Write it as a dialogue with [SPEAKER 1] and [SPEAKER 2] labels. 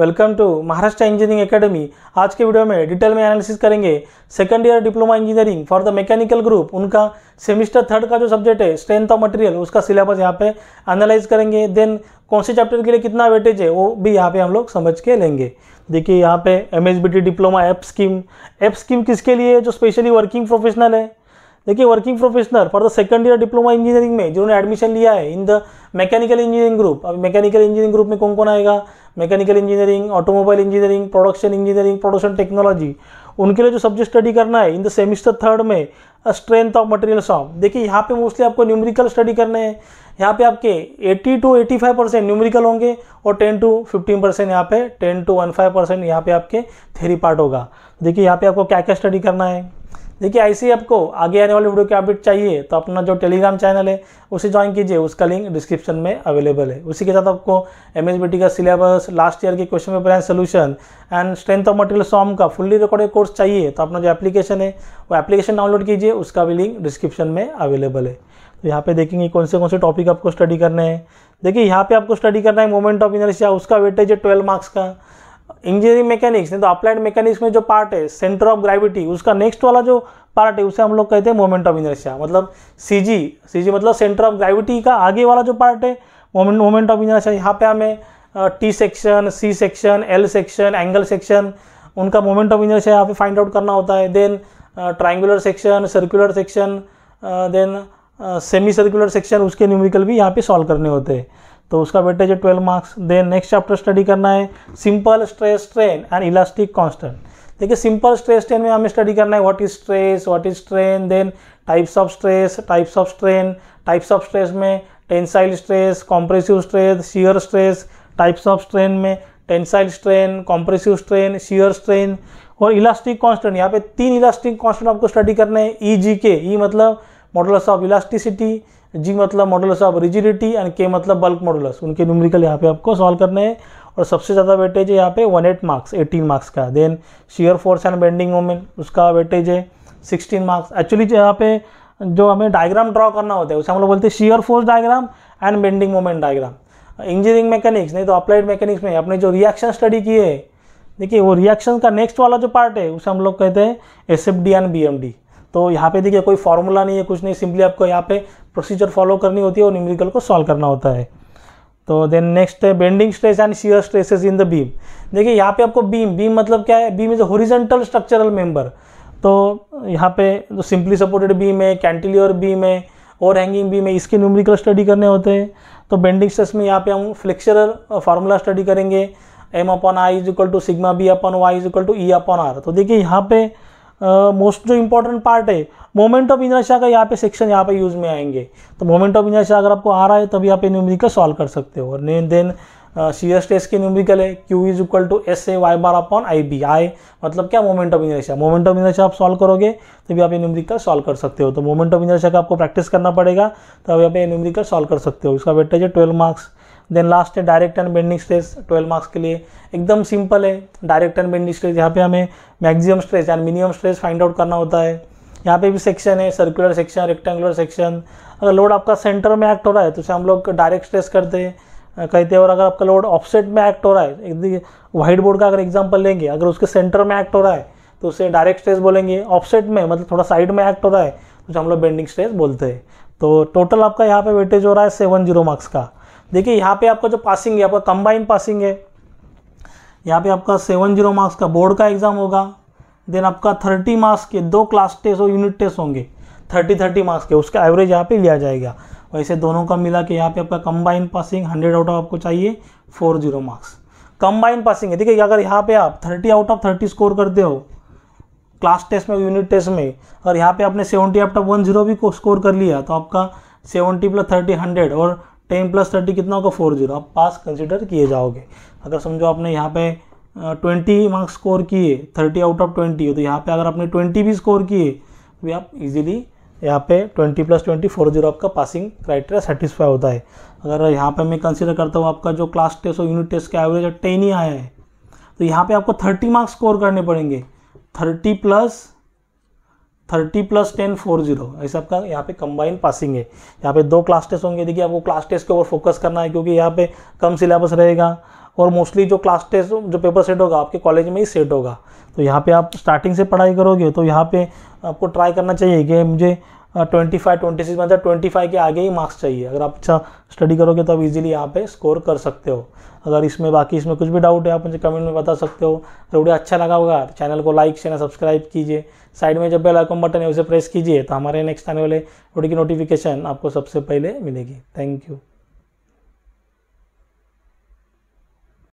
[SPEAKER 1] welcome to Maharashtra engineering academy आज के video में डिटेल में एनालिसिस करेंगे second year diploma engineering for the mechanical group उनका सेमिस्टर थर्ड का जो सब्जेक्ट है स्ट्रेंथ ऑफ मटेरियल उसका सिलेबस यहाँ पे एनालाइज करेंगे देन कौन से चैप्टर के लिए कितना वेटेज है वो भी यहाँ पे हम लोग समझ के लेंगे देखिए यहाँ पे M diploma app scheme app scheme किसके लिए जो स्पेशली वर्किंग प्रोफेशनल है देखिए working professional for the second year diploma engineering में जिन्होंने एडमिशन लिया है in the mechanical engineering group अब मैकेनिकल इंजीनियरिंग ग्रुप में कौन कौन आएगा mechanical engineering automobile engineering production engineering production technology उनके लिए जो सब्जेक्ट स्टडी करना है इन द सेमिस्टर थर्ड में स्ट्रेंथ ऑफ मटेरियल सॉम देखिए यहाँ पे मोस्टली आपको न्यूमेरिकल स्टडी करने हैं यहाँ पे आपके 80 टू 85 परसेंट न्यूमेरिकल होंगे और 10 टू 15 परसेंट यहाँ पे 10 टू 15 परसेंट यहाँ पे आपके थेरी पार्ट होगा देखिए यहाँ पे आपको क्या क्या स्टडी करना है देखिए ऐसे ही आपको आगे आने वाले वीडियो के अपडेट चाहिए तो अपना जो टेलीग्राम चैनल है उसे ज्वाइन कीजिए उसका लिंक डिस्क्रिप्शन में अवेलेबल है उसी के साथ आपको एम का सिलेबस लास्ट ईयर के question paper and solution and strength of material SOM का फुल्ली रिकॉर्डेड कोर्स चाहिए तो अपना जो एप्लीकेशन है वो एप्लीकेशन डाउनलोड कीजिए उसका भी लिंक डिस्क्रिप्शन में अवेलेबल है तो यहाँ पे देखेंगे कौन से कौन से टॉपिक आपको स्टडी करने हैं देखिए यहाँ पे आपको स्टडी करना है मोमेंट ऑफ इनर्शिया उसका वेटेज है ट्वेल्व मार्क्स का इंजीनियरिंग मैकेनिक्स नहीं तो अप्लाइड मैकेनिक्स में जो पार्ट है सेंटर ऑफ ग्रेविटी उसका नेक्स्ट वाला जो पार्ट है उसे हम लोग कहते हैं मोमेंट ऑफ इनर्शिया मतलब सी जी सी जी मतलब सेंटर ऑफ ग्रेविटी का आगे वाला जो पार्ट है मोमेंट मोमेंट ऑफ इनर्शिया यहाँ पे हमें T section C section L section angle section उनका मोमेंट ऑफ इनर्शिया यहाँ पे फाइंड आउट करना होता है then triangular section circular section then semi circular section उसके न्यूमेरिकल भी यहाँ पे सॉल्व करने होते हैं तो उसका वेटेज है twelve marks then next chapter study करना है simple stress strain and elastic constant देखिए सिंपल स्ट्रेस स्ट्रेन में हमें स्टडी करना है what is stress what is strain then types of stress types of strain types of stress में tensile stress compressive stress shear stress types of strain में tensile strain compressive strain shear strain और elastic constant यहाँ पे तीन elastic constant आपको study करना है ई जी के ई मतलब मॉडल्स ऑफ इलास्टिसिटी जी मतलब मॉडुलस ऑफ रिजिडिटी एंड के मतलब बल्क मॉडुलस उनके न्यूमरिकल यहाँ पे आपको सॉल्व करने हैं और सबसे ज़्यादा वेटेज है यहाँ पे one eight marks eighteen marks का then shear force and bending moment उसका वेटेज है सिक्सटीन मार्क्स एक्चुअली जो यहाँ पे जो हमें डायग्राम ड्रॉ करना होता है उसे हम लोग बोलते हैं shear force diagram and bending moment diagram engineering mechanics नहीं तो अप्लाइड मैकेनिक्स में अपने जो रिएक्शन स्टडी किए देखिए वो रिएक्शन का नेक्स्ट वाला जो पार्ट है उसे हम लोग कहते हैं S F D and B M D तो यहाँ पे देखिए कोई फार्मूला नहीं है कुछ नहीं सिंपली आपको यहाँ पे प्रोसीजर फॉलो करनी होती है और न्यूमेरिकल को सॉल्व करना होता है तो देन नेक्स्ट है bending stress and shear stresses in the beam देखिए यहाँ पे आपको बीम बीम मतलब क्या है beam is a horizontal structural member तो यहाँ पे जो सिंपली सपोर्टेड बीम है कैंटिलियर बीम है और हैंगिंग बीम है इसके न्यूमेरिकल स्टडी करने होते हैं तो बेंडिंग स्ट्रेस में यहाँ पे हम फ्लेक्चरल फार्मूला स्टडी करेंगे M upon I is equal to sigma B upon Y is equal to E upon R तो देखिए यहाँ पे मोस्ट जो इंपॉर्टेंट पार्ट है मोमेंट ऑफ इनर्शिया का यहाँ पे सेक्शन यहाँ पे यूज़ में आएंगे तो मोमेंट ऑफ इनर्शिया अगर आपको आ रहा है तभी आप ये सॉल्व कर सकते हो और देन एस टेस्ट के न्यूमरिकल है Q is equal to S A Y bar upon I B I मतलब क्या moment of inertia moment of inertia आप सॉल्व करोगे तभी आप ये सॉल्व कर सकते हो तो मोमेंट ऑफ इनर्शिया का आपको प्रैक्टिस करना पड़ेगा तभी आप ये सॉल्व कर सकते हो इसका वेटेज है ट्वेल्व मार्क्स देन लास्ट है direct and bending stress 12 marks के लिए एकदम सिंपल है डायरेक्ट एंड बेंडिंग स्ट्रेस यहाँ पे हमें maximum stress and minimum stress find out करना होता है यहाँ पे भी सेक्शन है सर्कुलर सेक्शन रेक्टेंगुलर सेक्शन अगर लोड आपका सेंटर में एक्ट हो रहा है तो उसे हम लोग डायरेक्ट स्ट्रेस करते हैं कहते हैं और अगर आपका लोड ऑफसेट में एक्ट हो रहा है एक व्हाइट बोर्ड का अगर एग्जाम्पल लेंगे अगर उसके सेंटर में एक्ट हो रहा है तो उसे डायरेक्ट स्ट्रेस बोलेंगे ऑफसेट में मतलब थोड़ा साइड में एक्ट हो रहा है तो उसे हम लोग बेंडिंग स्ट्रेस बोलते हैं तो टोटल आपका यहाँ पे वेटेज हो रहा है सेवन जीरो मार्क्स का देखिए यहाँ पे आपका जो पासिंग है आपका कंबाइन पासिंग है यहाँ पे आपका सेवन जीरो मार्क्स का बोर्ड का एग्ज़ाम होगा देन आपका थर्टी मार्क्स के दो क्लास टेस्ट और यूनिट टेस्ट होंगे थर्टी थर्टी मार्क्स के उसका एवरेज यहाँ पे लिया जाएगा वैसे दोनों का मिला के यहाँ पे आपका combine passing hundred out of आपको चाहिए four zero marks combine passing है देखिए अगर यहाँ पे आप thirty out of thirty score करते हो क्लास टेस्ट में यूनिट टेस्ट में और यहाँ पे आपने seventy out of one zero भी स्कोर कर लिया तो आपका सेवेंटी प्लस थर्टी हंड्रेड और टेन प्लस थर्टी कितना होगा फोर जीरो आप पास कंसिडर किए जाओगे अगर समझो आपने यहाँ पे ट्वेंटी मार्क्स स्कोर किए थर्टी आउट ऑफ ट्वेंटी तो यहाँ पे अगर आपने ट्वेंटी भी स्कोर किए तो भी आप इजीली यहाँ पे twenty plus twenty four zero आपका पासिंग क्राइटेरिया सेटिस्फाई होता है अगर यहाँ पे मैं कंसिडर करता हूँ आपका जो क्लास टेस्ट और यूनिट टेस्ट का एवरेज टेन ही आया है तो यहाँ पर आपको थर्टी मार्क्स स्कोर करने पड़ेंगे thirty plus thirty plus ten four zero ऐसा आपका यहाँ पे कंबाइन पासिंग है यहाँ पे दो क्लास टेस्ट होंगे देखिए आपको क्लास टेस्ट के ऊपर फोकस करना है क्योंकि यहाँ पे कम सिलेबस रहेगा और मोस्टली जो क्लास टेस्ट जो पेपर सेट होगा आपके कॉलेज में ही सेट होगा तो यहाँ पे आप स्टार्टिंग से पढ़ाई करोगे तो यहाँ पे आपको ट्राई करना चाहिए कि मुझे ट्वेंटी फाइव ट्वेंटी सिक्स मतलब ट्वेंटी फाइव के आगे ही मार्क्स चाहिए अगर आप अच्छा स्टडी करोगे तो आप इजीली यहाँ पे स्कोर कर सकते हो अगर इसमें बाकी इसमें कुछ भी डाउट है आप मुझे कमेंट में बता सकते हो अगर वीडियो अच्छा लगा होगा चैनल को लाइक शेयर सब्सक्राइब कीजिए साइड में जब बेल आइकन बटन है उसे प्रेस कीजिए तो हमारे नेक्स्ट आने वाले वीडियो की नोटिफिकेशन आपको सबसे पहले मिलेगी थैंक यू